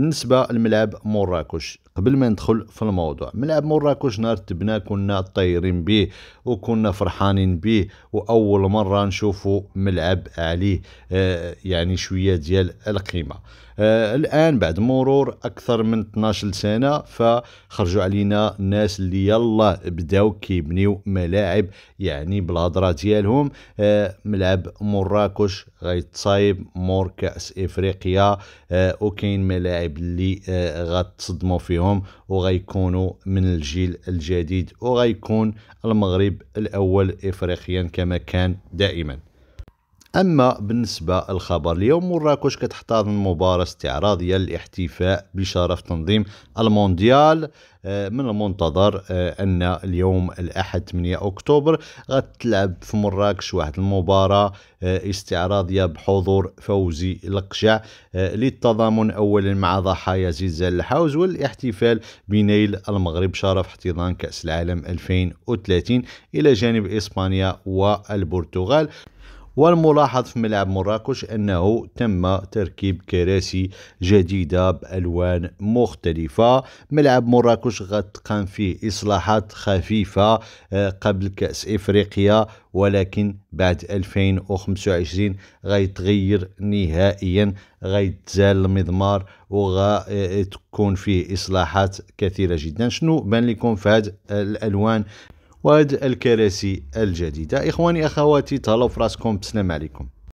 بالنسبة لملعب مراكش قبل ما ندخل في الموضوع ملعب مراكش نهار تبنا كنا طايرين به وكنا فرحانين به واول مره نشوفوا ملعب عليه آه يعني شويه ديال القيمه آه الان بعد مرور اكثر من 12 سنه فخرجوا علينا الناس اللي يلا بداو كيبنيو ملاعب يعني بالهضره ديالهم آه ملعب مراكش غيتصايب مور كاس افريقيا آه وكاين ملاعب اللاعب اللي آه، غتصدموا فيهم وغيكونوا من الجيل الجديد وغيكون المغرب الاول افريقيا كما كان دائما أما بالنسبة للخبر اليوم مراكش كتحتضن مباراة استعراضية للاحتفاء بشرف تنظيم المونديال آه، من المنتظر آه، أن اليوم الأحد 8 أكتوبر غتلعب في مراكش واحد المباراة آه، استعراضية بحضور فوزي القشع للتضامن أولا مع ضحايا زلزال الحوز والاحتفال بنيل المغرب شرف احتضان كأس العالم 2030 إلى جانب إسبانيا والبرتغال والملاحظ في ملعب مراكش أنه تم تركيب كراسي جديدة بألوان مختلفة ملعب مراكش غتقام فيه إصلاحات خفيفة آه، قبل كأس إفريقيا ولكن بعد 2025 غيتغير نهائيا غيتزال المضمار وغتكون فيه اصلاحات كثيره جدا شنو بان لكم في هذه الالوان وهاد الكراسي الجديده اخواني اخواتي تهلاو في راسكم بسلام عليكم